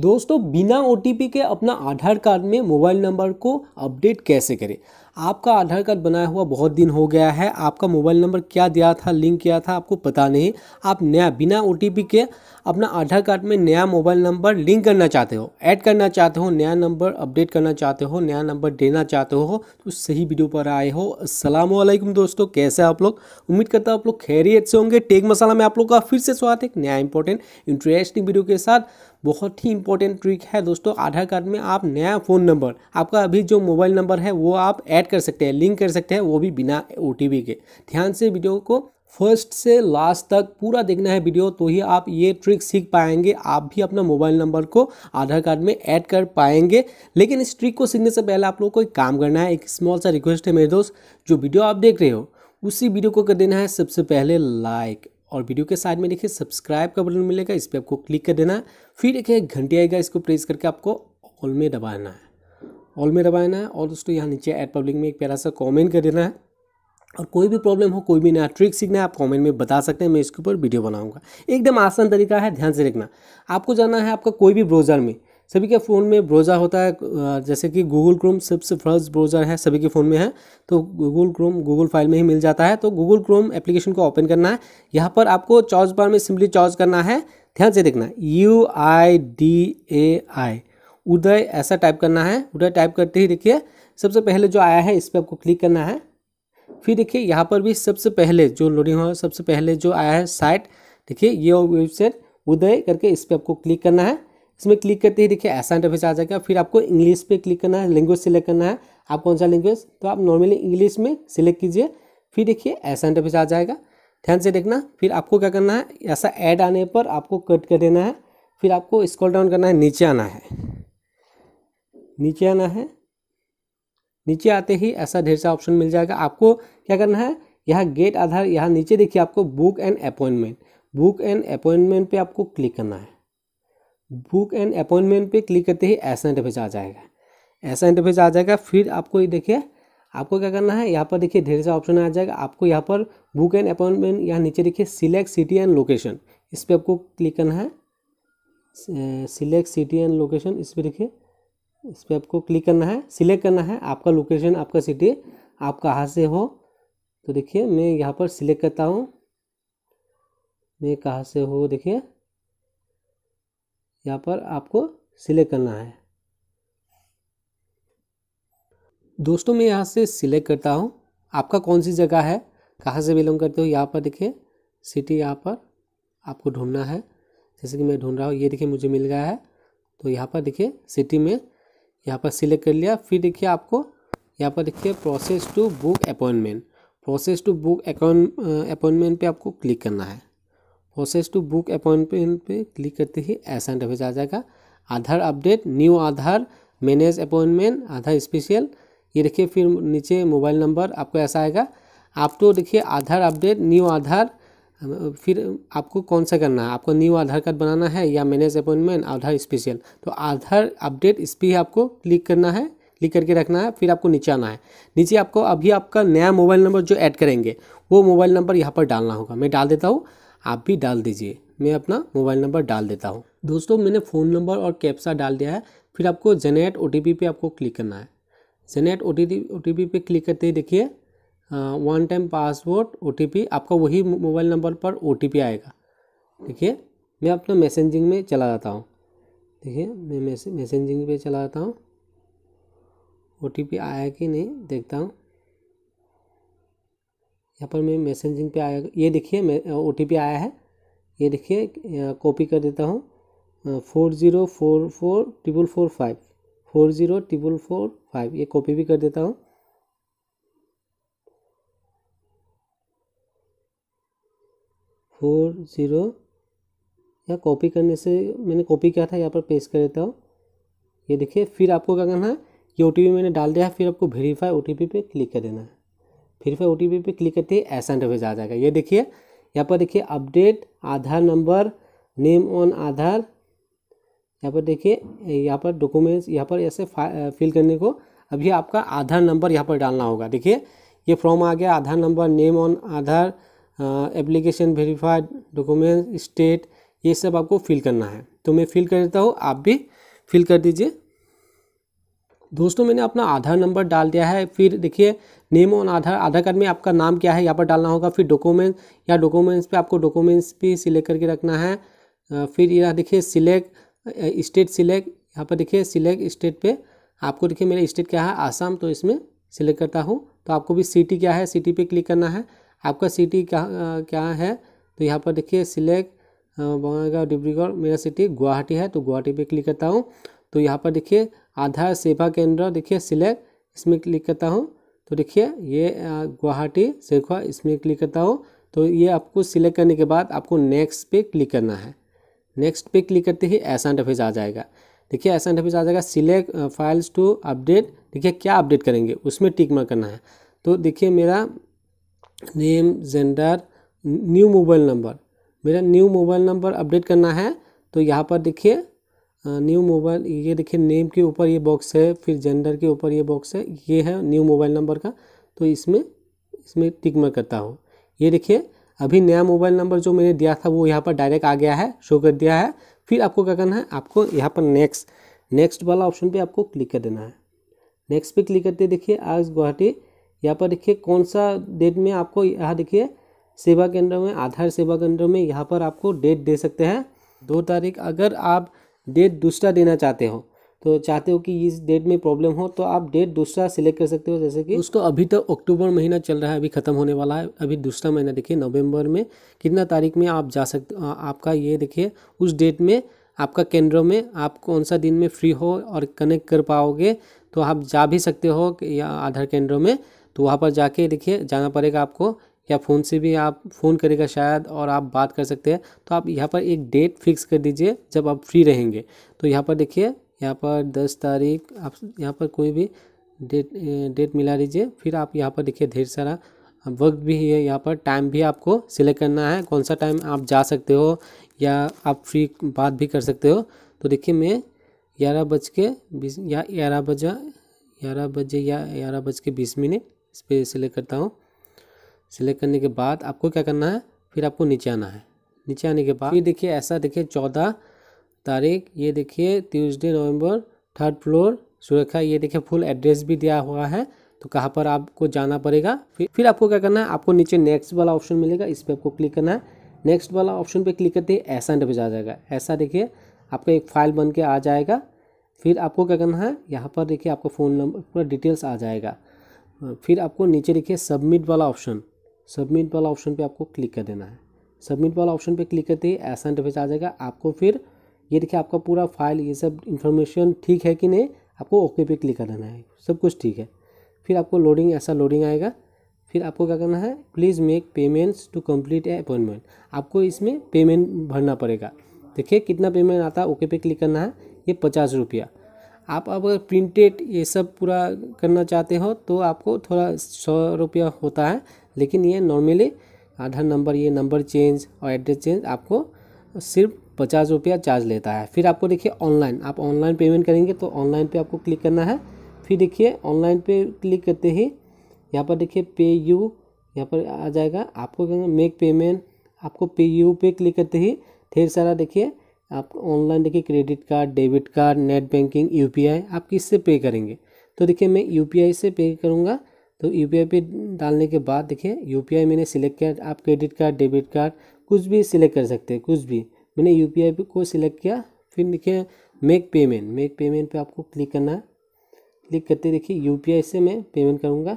दोस्तों बिना ओ के अपना आधार कार्ड में मोबाइल नंबर को अपडेट कैसे करें आपका आधार कार्ड बनाया हुआ बहुत दिन हो गया है आपका मोबाइल नंबर क्या दिया था लिंक किया था आपको पता नहीं आप नया बिना ओ के अपना आधार कार्ड में नया मोबाइल नंबर लिंक करना चाहते हो ऐड करना चाहते हो नया नंबर अपडेट करना चाहते हो नया नंबर देना चाहते हो तो सही वीडियो पर आए हो असलम दोस्तों कैसे आप लोग उम्मीद करता हूँ आप लोग खैरियत से होंगे टेक मसाला में आप लोग का फिर से स्वागत है नया इंपॉर्टेंट इंटरेस्टिंग वीडियो के साथ बहुत ही इंपॉर्टेंट ट्रिक है दोस्तों आधार कार्ड में आप नया फ़ोन नंबर आपका अभी जो मोबाइल नंबर है वो आप ऐड ऐड कर सकते हैं लिंक कर सकते हैं वो भी बिना ओ के ध्यान से वीडियो को फर्स्ट से लास्ट तक पूरा देखना है वीडियो तो ही आप ये ट्रिक सीख पाएंगे आप भी अपना मोबाइल नंबर को आधार कार्ड में ऐड कर पाएंगे लेकिन इस ट्रिक को सीखने से पहले आप लोगों को एक काम करना है एक स्मॉल सा रिक्वेस्ट है मेरे दोस्त जो वीडियो आप देख रहे हो उसी वीडियो को कर देना है सबसे पहले लाइक और वीडियो के साइड में देखिए सब्सक्राइब का बटन मिलेगा इस पर आपको क्लिक कर देना है फिर एक घंटी आएगा इसको प्रेस करके आपको ऑल में दबाना है ऑल में दबाना है और दोस्तों यहाँ नीचे एड पब्लिक में एक प्यारा सा कॉमेंट कर देना है और कोई भी प्रॉब्लम हो कोई भी नया ट्रिक सीखना है आप कमेंट में बता सकते हैं मैं इसके ऊपर वीडियो बनाऊंगा एकदम आसान तरीका है ध्यान से देखना आपको जाना है आपका कोई भी ब्राउज़र में सभी के फ़ोन में ब्राउज़र होता है जैसे कि गूगल क्रोम सबसे फर्स्ट ब्राउज़र है सभी के फ़ोन में है तो गूगल क्रोम गूगल फाइल में ही मिल जाता है तो गूगल क्रोम एप्लीकेशन को ओपन करना है यहाँ पर आपको चार्ज बार में सिंपली चार्ज करना है ध्यान से देखना यू आई डी ए आई उदय ऐसा टाइप करना है उदय टाइप करते ही देखिए सबसे पहले जो आया है इस पर आपको क्लिक करना है फिर देखिए यहाँ पर भी सबसे पहले जो लोडिंग हो सबसे पहले जो आया है साइट देखिए ये वेबसाइट उदय करके इस पर आपको क्लिक करना है इसमें क्लिक करते ही देखिए ऐसा इंटरफेस आ जाएगा फिर आपको इंग्लिश पे क्लिक करना है लैंग्वेज सिलेक्ट करना है आप कौन सा लैंग्वेज तो आप नॉर्मली इंग्लिश में सिलेक्ट कीजिए फिर देखिए ऐसा इंटरफेस आ जाएगा ध्यान से देखना फिर आपको क्या करना है ऐसा ऐड आने पर आपको कट कर देना है फिर आपको स्क्रॉल डाउन करना है नीचे आना है नीचे आना है नीचे आते ही ऐसा ढेर सा ऑप्शन मिल जाएगा आपको क्या करना है यहाँ गेट आधार यहाँ नीचे देखिए आपको book an appointment book an appointment पे आपको क्लिक करना है बुक एंड अपॉइंटमेंट पे क्लिक करते ही ऐसा इंटरफेस आ जाएगा ऐसा इंटरफेस आ जाएगा फिर आपको ये देखिए आपको क्या करना है यहाँ पर देखिए ढेर सा ऑप्शन आ जाएगा आपको यहाँ पर बुक एंड अपॉइंटमेंट यहाँ नीचे देखिए सिलेक्ट सिटी एंड लोकेशन इस पर आपको क्लिक करना है सिलेक्ट सिटी एंड लोकेशन इस पर देखिए इस पर आपको क्लिक करना है सिलेक्ट करना है आपका लोकेशन आपका सिटी आप कहाँ से हो तो देखिए मैं यहाँ पर सिलेक्ट करता हूँ मैं कहाँ से हो देखिए यहाँ पर आपको सिलेक्ट करना है दोस्तों मैं यहाँ से सिलेक्ट करता हूँ आपका कौन सी जगह है कहाँ से बिलोंग करते हो यहाँ पर देखिए सिटी यहाँ पर आपको ढूंढना है जैसे कि मैं ढूंढ रहा हूँ ये देखिए मुझे मिल गया है तो यहाँ पर देखिए सिटी में यहाँ पर सिलेक्ट कर लिया फिर देखिए आपको यहाँ पर देखिए process to book appointment process to book appointment पे आपको क्लिक करना है प्रोसेस टू बुक अपॉइंटमेंट पे क्लिक करते ही ऐसा इंटरफेस आ जाएगा Aadhaar update new Aadhaar manage appointment Aadhaar special ये देखिए फिर नीचे मोबाइल नंबर आपको ऐसा आएगा आप तो देखिए आधार अपडेट न्यू आधार फिर आपको कौन सा करना है आपको न्यू आधार कार्ड बनाना है या मैनेज अपॉइंटमेंट आधार स्पेशल तो आधार अपडेट इस पर आपको क्लिक करना है क्लिक करके रखना है फिर आपको नीचे आना है नीचे आपको अभी आपका नया मोबाइल नंबर जो ऐड करेंगे वो मोबाइल नंबर यहाँ पर डालना होगा मैं डाल देता हूँ आप भी डाल दीजिए मैं अपना मोबाइल नंबर डाल देता हूँ दोस्तों मैंने फ़ोन नंबर और कैप्सा डाल दिया है फिर आपको जेनेट ओ पे आपको क्लिक करना है जेनेट ओ टी पे क्लिक करते ही देखिए वन टाइम पासवर्ड ओ आपका वही मोबाइल नंबर पर ओ आएगा ठीक है मैं अपना मैसेजिंग में चला जाता हूँ ठीक है मैं मैसेजिंग पे चला जाता हूँ ओ आया कि नहीं देखता हूँ यहाँ पर मैं मैसेजिंग पे आया ये देखिए ओ टी आया है ये देखिए कॉपी कर देता हूँ four zero four four triple four five four zero triple four five ये कॉपी भी कर देता हूँ फोर ज़ीरो या कॉपी करने से मैंने कॉपी किया था यहाँ पर पेस्ट कर देता हूँ ये देखिए फिर आपको क्या करना है ये ओ मैंने डाल दिया है फिर आपको वेरीफाई ओ पे क्लिक कर देना है वेरीफाई ओ टी पे क्लिक करते ही ऐसा इंटरफेस आ जाएगा ये देखिए यहाँ पर देखिए update Aadhaar number name on Aadhaar यहाँ पर देखिए यहाँ पर डॉक्यूमेंट्स यहाँ पर ऐसे फिल करने को अभी आपका आधार नंबर यहाँ पर डालना होगा देखिए ये फॉर्म आ गया Aadhaar number name on Aadhaar application verified document state ये सब आपको फिल करना है तो मैं फिल कर देता हूँ आप भी फिल कर दीजिए दोस्तों मैंने अपना आधार नंबर डाल दिया है फिर देखिए name on Aadhaar Aadhaar card में आपका नाम क्या है यहाँ पर डालना होगा फिर डॉक्यूमेंट या डॉक्यूमेंट्स पे आपको डॉक्यूमेंट्स भी सिलेक्ट करके रखना है फिर यहाँ देखिए सिलेक्ट स्टेट सिलेक्ट यहाँ पर देखिए सिलेक्ट स्टेट पे आपको देखिए मेरा स्टेट क्या है आसाम तो इसमें सिलेक्ट करता हूँ तो आपको भी सिटी क्या है सिटी पर क्लिक करना है आपका सिटी कहाँ क्या है तो यहाँ पर देखिए सिलेक्ट बंगागांव डिब्रीगढ़ मेरा सिटी गुवाहाटी है तो गुवाहाटी पे क्लिक करता हूँ तो यहाँ पर देखिए आधार सेवा केंद्र देखिए सिलेक्ट इसमें क्लिक करता हूँ तो देखिए ये गुवाहाटी सेखवा इसमें क्लिक करता हूँ तो ये आपको सिलेक्ट करने के बाद आपको नेक्स्ट पे क्लिक करना है नेक्स्ट पे क्लिक करते ही ऐसा इंटरफेस आ जाएगा देखिए ऐसा इंटरफेस आ जाएगा सिलेक्ट फाइल्स टू अपडेट देखिए क्या अपडेट करेंगे उसमें टिक मार करना है तो देखिए मेरा name gender new mobile number मेरा न्यू मोबाइल नंबर अपडेट करना है तो यहाँ पर देखिए न्यू मोबाइल ये देखिए नेम के ऊपर ये बॉक्स है फिर जेंडर के ऊपर ये बॉक्स है ये है न्यू मोबाइल नंबर का तो इसमें इसमें टिक मैं करता हूँ ये देखिए अभी नया मोबाइल नंबर जो मैंने दिया था वो यहाँ पर डायरेक्ट आ गया है शो कर दिया है फिर आपको क्या करना है आपको यहाँ पर नेक्स्ट नेक्स्ट वाला ऑप्शन पे आपको क्लिक कर देना है नेक्स्ट पे क्लिक करते देखिए आज गुवाहाटी यहाँ पर देखिए कौन सा डेट में आपको यहाँ देखिए सेवा केंद्र में आधार सेवा केंद्र में यहाँ पर आपको डेट दे सकते हैं दो तारीख अगर आप डेट दूसरा देना चाहते हो तो चाहते हो कि इस डेट में प्रॉब्लम हो तो आप डेट दूसरा सिलेक्ट कर सकते हो जैसे कि उसको अभी तो अक्टूबर महीना चल रहा है अभी ख़त्म होने वाला है अभी दूसरा महीना देखिए नवंबर में कितना तारीख में आप जा सकते आपका ये देखिए उस डेट में आपका केंद्र में आप कौन सा दिन में फ्री हो और कनेक्ट कर पाओगे तो आप जा भी सकते हो या आधार केंद्रों में तो वहाँ पर जाके देखिए जाना पड़ेगा आपको या फ़ोन से भी आप फ़ोन करेगा शायद और आप बात कर सकते हैं तो आप यहाँ पर एक डेट फिक्स कर दीजिए जब आप फ्री रहेंगे तो यहाँ पर देखिए यहाँ पर दस तारीख आप यहाँ पर कोई भी डेट डेट मिला लीजिए फिर आप यहाँ पर देखिए ढेर सारा वक्त भी है यहाँ पर टाइम भी आपको सिलेक्ट करना है कौन सा टाइम आप जा सकते हो या आप फ्री बात भी कर सकते हो तो देखिए मैं ग्यारह बज के बीस या ग्यारह बजा ग्यारह बजे या ग्यारह बज के बीस मिनट इस पर सिलेक्ट करता हूँ सिलेक्ट करने के बाद आपको क्या करना है फिर आपको नीचे आना है नीचे आने के बाद फिर देखिए ऐसा देखिए चौदह तारीख ये देखिए ट्यूज़डे नवंबर थर्ड फ्लोर सुरक्षा ये देखिए फुल एड्रेस भी दिया हुआ है तो कहाँ पर आपको जाना पड़ेगा फिर फिर आपको क्या करना है आपको नीचे नेक्स्ट वाला ऑप्शन मिलेगा इस पर आपको क्लिक करना है नेक्स्ट वाला ऑप्शन पे क्लिक करते ऐसा ऐसा इंटरफेस आ जाएगा ऐसा देखिए आपका एक फाइल बन के आ जाएगा फिर आपको क्या करना है यहाँ पर देखिए आपका फ़ोन नंबर पूरा डिटेल्स आ जाएगा हाँ, फिर आपको नीचे लिखे सबमिट वाला ऑप्शन सबमिट वाला ऑप्शन पे आपको क्लिक कर देना है सबमिट वाला ऑप्शन पे क्लिक करते ही ऐसा इंटरफेस आ जाएगा आपको फिर ये देखिए आपका पूरा फाइल ये सब इन्फॉर्मेशन ठीक है कि नहीं आपको ओके पे क्लिक कर देना है सब कुछ ठीक है फिर आपको लोडिंग ऐसा लोडिंग आएगा फिर आपको क्या करना है please make payments to complete a appointment आपको इसमें पेमेंट भरना पड़ेगा देखिए कितना पेमेंट आता है ओके पे क्लिक करना है ये पचास रुपया आप अगर प्रिंटेड ये सब पूरा करना चाहते हो तो आपको थोड़ा सौ रुपया होता है लेकिन ये नॉर्मली आधार नंबर ये नंबर चेंज और एड्रेस चेंज आपको सिर्फ पचास रुपया चार्ज लेता है फिर आपको देखिए ऑनलाइन आप ऑनलाइन पेमेंट करेंगे तो ऑनलाइन पे आपको क्लिक करना है फिर देखिए ऑनलाइन पे क्लिक करते ही यहाँ पर देखिए पे यू यहाँ पर आ जाएगा आपको मेक पेमेंट आपको पे यू पे क्लिक करते ही ढेर सारा देखिए आप ऑनलाइन देखिए credit card debit card net banking U आप किससे पे करेंगे तो देखिए मैं यू से पे करूँगा तो यू पे डालने के बाद देखिए यू मैंने सिलेक्ट किया आप क्रेडिट कार्ड डेबिट कार्ड कुछ भी सिलेक्ट कर सकते हैं कुछ भी मैंने यू को सिलेक्ट किया फिर देखिए मेक पेमेंट मेक पेमेंट पे आपको क्लिक करना है क्लिक करते देखिए यू से मैं पेमेंट करूँगा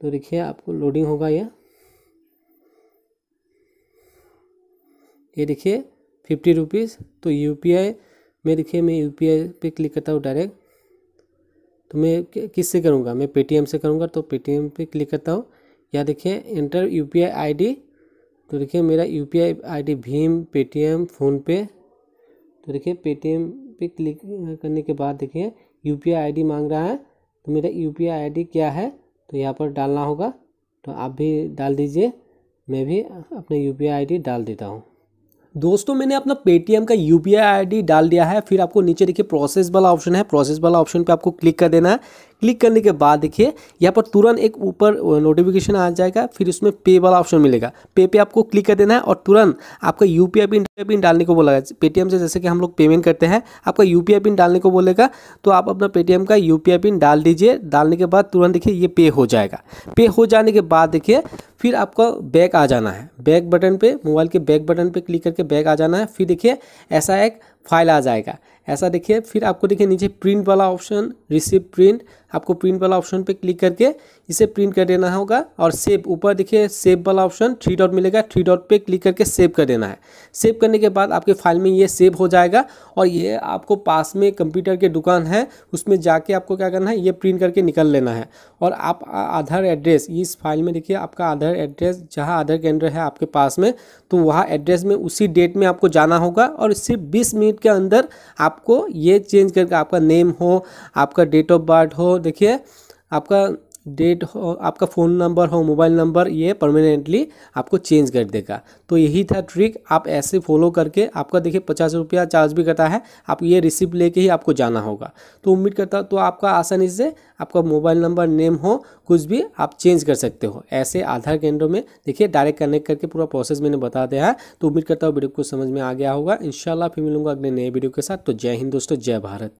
तो देखिए आपको लोडिंग होगा यह ये देखिए फिफ्टी रुपीज़ तो यू में देखिए मैं यू पर क्लिक करता हूँ डायरेक्ट तो मैं किससे करूँगा मैं पेटीएम से करूँगा तो पेटीएम पे क्लिक करता हूँ या देखिए एंटर यू पी तो देखिए मेरा U P I I D भीम पेटीएम फ़ोनपे तो देखिए पेटीएम पे क्लिक करने के बाद देखिए U P I I D मांग रहा है तो मेरा U P I I D क्या है तो यहाँ पर डालना होगा तो आप भी डाल दीजिए मैं भी अपने U P I I D डाल देता हूँ दोस्तों मैंने अपना पेटीएम का यू पी डाल दिया है फिर आपको नीचे देखिए प्रोसेस वाला ऑप्शन है प्रोसेस वाला ऑप्शन पे आपको क्लिक कर देना है क्लिक करने के बाद देखिए यहाँ पर तुरंत एक ऊपर नोटिफिकेशन आ जाएगा फिर उसमें पे वाला ऑप्शन मिलेगा पे पे आपको क्लिक कर देना है और तुरंत आपका U P I pin pin डालने को बोला पेटीएम से जैसे कि हम लोग पेमेंट करते हैं आपका यू पी आई पिन डालने को बोलेगा तो आप अपना पेटीएम का यू पी आई पिन डाल दीजिए डालने के बाद तुरंत देखिए ये पे हो जाएगा पे हो जाने के बाद देखिए फिर आपको बैक आ जाना है बैक बटन पे मोबाइल के बैक बटन पे क्लिक करके बैक आ जाना है फिर देखिए ऐसा एक फाइल आ जाएगा ऐसा देखिए फिर आपको देखिए नीचे प्रिंट वाला ऑप्शन रिसीव प्रिंट आपको प्रिंट वाला ऑप्शन पे क्लिक करके इसे प्रिंट कर देना होगा और सेव ऊपर देखिए सेव वाला ऑप्शन थ्री डॉट मिलेगा थ्री डॉट पे क्लिक करके सेव कर देना है सेव करने के बाद आपके फाइल में ये सेव हो जाएगा और ये आपको पास में कंप्यूटर की दुकान है उसमें जाके आपको क्या करना है ये प्रिंट करके निकल लेना है और आप आधार एड्रेस इस फाइल में देखिए आपका आधार एड्रेस जहाँ आधार केंद्र है आपके पास में तो वहाँ एड्रेस में उसी डेट में आपको जाना होगा और सिर्फ बीस मिनट स्क्रिप्ट के अंदर आपको ये चेंज करके आपका नेम हो आपका डेट ऑफ बर्थ हो देखिए आपका डेट हो आपका फ़ोन नंबर हो मोबाइल नंबर ये परमानेंटली आपको चेंज कर देगा तो यही था ट्रिक आप ऐसे फॉलो करके आपका देखिए पचास रुपया चार्ज भी कटा है आप ये रिसिप्ट लेके ही आपको जाना होगा तो उम्मीद करता तो आपका आसानी से आपका मोबाइल नंबर नेम हो कुछ भी आप चेंज कर सकते हो ऐसे आधार केंद्रों में देखिए डायरेक्ट कनेक्ट करके पूरा प्रोसेस मैंने बता दिया है तो उम्मीद करता हूँ वीडियो को समझ में आ गया होगा इंशाल्लाह फिर मिलूंगा अगले नए वीडियो के साथ तो जय हिंद दोस्तों जय भारत